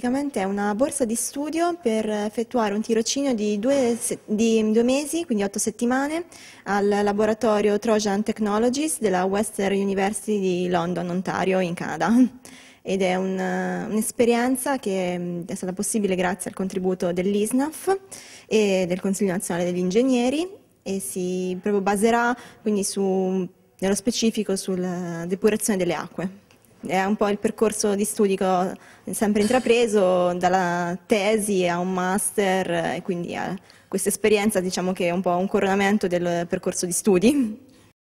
Praticamente è una borsa di studio per effettuare un tirocinio di due, di due, mesi, quindi otto settimane, al laboratorio Trojan Technologies della Western University di London, Ontario, in Canada. Ed è eh, un'esperienza un che mm, è stata possibile grazie al contributo dell'ISNAF e del Consiglio Nazionale degli Ingegneri e si proprio baserà quindi su, nello specifico sulla depurazione delle acque è un po' il percorso di studi che ho sempre intrapreso, dalla tesi a un master, e quindi questa esperienza diciamo che è un po' un coronamento del percorso di studi.